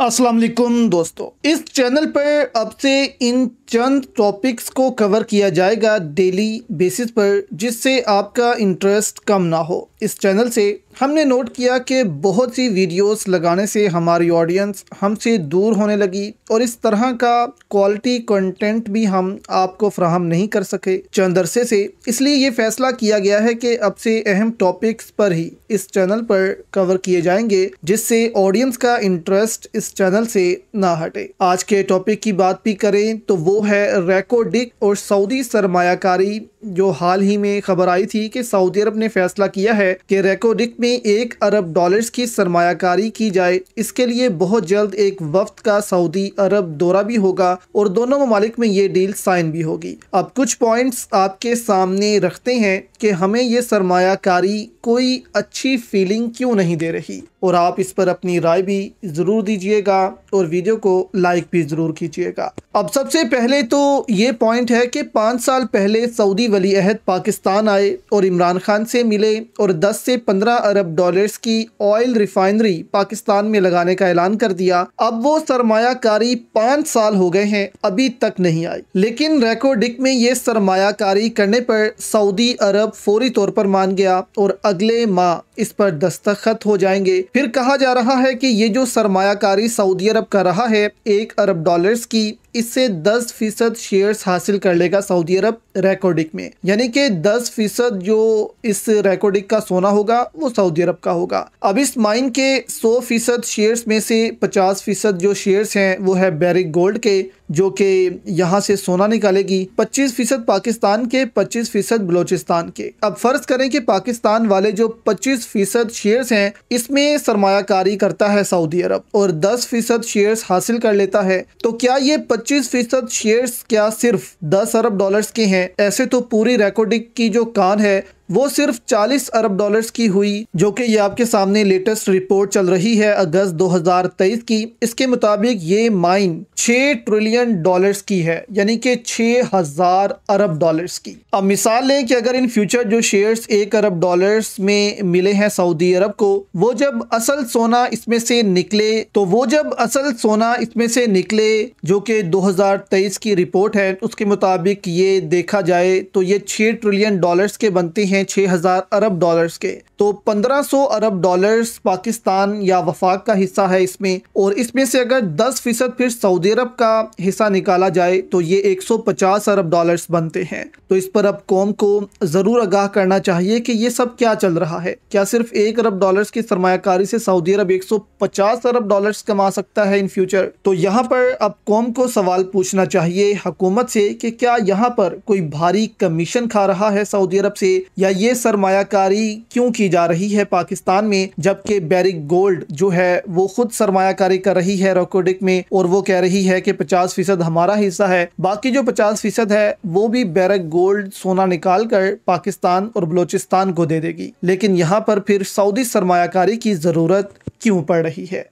अस्सलाम वालेकुम दोस्तों इस चैनल पर अब से इन चंद टॉपिक्स को कवर किया जाएगा डेली बेसिस पर जिससे आपका इंटरेस्ट कम ना हो इस चैनल से हमने नोट किया कि बहुत सी वीडियोस लगाने से हमारी ऑडियंस हमसे दूर होने लगी और इस तरह का क्वालिटी कंटेंट भी हम आपको फ्राहम नहीं कर सके चंदरसे से इसलिए ये फैसला किया गया है कि अब से अहम टॉपिक्स पर ही इस चैनल पर कवर किए जाएंगे जिससे ऑडियंस का इंटरेस्ट इस चैनल से ना हटे आज के टॉपिक की बात भी करें तो वो है रेकोडिक और सऊदी सरमाकारी जो हाल ही में खबर आई थी कि सऊदी अरब ने फैसला किया है कि रेकोडिक में एक अरब डॉलर्स की सरमाकारी की जाए इसके लिए बहुत जल्द एक वफ्त का सऊदी अरब दौरा भी होगा और दोनों ममालिक में ये डील साइन भी होगी अब कुछ पॉइंट्स आपके सामने रखते हैं कि हमें ये सरमाकारी कोई अच्छी फीलिंग क्यों नहीं दे रही और आप इस पर अपनी राय भी ज़रूर दीजिएगा और वीडियो को लाइक भी ज़रूर कीजिएगा अब सबसे पहले तो ये पॉइंट है कि पाँच साल पहले सऊदी वली अहद पाकिस्तान आए और इमरान खान से मिले और 10 से 15 अरब डॉलर्स की ऑयल रिफाइनरी पाकिस्तान में लगाने का ऐलान कर दिया अब वो सरमाकारी पाँच साल हो गए हैं अभी तक नहीं आई लेकिन रेकोडिक में ये सरमाकारी करने पर सऊदी अरब फौरी तौर पर मान गया और अगले माह इस पर दस्तखत हो जाएंगे फिर कहा जा रहा है कि ये जो सरमायाकारी सऊदी अरब कर रहा है एक अरब डॉलर्स की इससे 10 फीसद शेयर हासिल कर लेगा सऊदी अरब रिकॉर्डिक में यानी कि 10 फीसद जो इस रिकॉर्डिक का सोना होगा वो सऊदी अरब का होगा अब इस माइन के 100 फीसद शेयर्स में से 50 फीसद जो शेयर्स हैं वो है बैरिक गोल्ड के जो कि यहाँ से सोना निकालेगी 25 फीसद पाकिस्तान के 25 फीसद बलोचिस्तान के अब फर्ज करें कि पाकिस्तान वाले जो 25 फीसद शेयर है इसमें सरमाकारी करता है सऊदी अरब और 10 फीसद शेयर हासिल कर लेता है तो क्या ये 25 फीसद शेयर्स क्या सिर्फ 10 अरब डॉलर्स के हैं ऐसे तो पूरी रिकॉर्डिंग की जो कान है वो सिर्फ 40 अरब डॉलर्स की हुई जो कि ये आपके सामने लेटेस्ट रिपोर्ट चल रही है अगस्त 2023 की इसके मुताबिक ये माइन 6 ट्रिलियन डॉलर्स की है यानी कि 6000 अरब डॉलर्स की अब मिसाल लें कि अगर इन फ्यूचर जो शेयर्स एक अरब डॉलर्स में मिले हैं सऊदी अरब को वो जब असल सोना इसमें से निकले तो वो जब असल सोना इसमें से निकले जो कि दो की रिपोर्ट है उसके मुताबिक ये देखा जाए तो ये छह ट्रिलियन डॉलर्स के बनते हैं हैं 6000 अरब डॉलर्स के तो 1500 अरब डॉलर्स पाकिस्तान या वफाक का हिस्सा है इसमें और इसमें से अगर 10 फीसद फिर सऊदी अरब का हिस्सा निकाला जाए तो ये 150 अरब डॉलर्स बनते हैं तो इस पर अब कौम को ज़रूर आगाह करना चाहिए कि ये सब क्या चल रहा है क्या सिर्फ एक अरब डॉलर्स की सरमाकारी से सऊदी अरब 150 अरब डॉलर्स कमा सकता है इन फ्यूचर तो यहाँ पर अब कौम को सवाल पूछना चाहिए हकूमत से कि क्या यहाँ पर कोई भारी कमीशन खा रहा है सऊदी अरब से या ये सरमाकारी क्यों की जा रही है पाकिस्तान में जबकि बैरिक गोल्ड जो है वो खुद सरमाकारी कर रही है रोकोडिक में और वो कह रही है कि पचास फीसद हमारा हिस्सा है बाकी जो पचास फीसद है वो भी बैरक गोल्ड सोना निकाल कर पाकिस्तान और बलोचिस्तान को दे देगी लेकिन यहाँ पर फिर सऊदी सरमाकारी की ज़रूरत क्यों पड़ रही है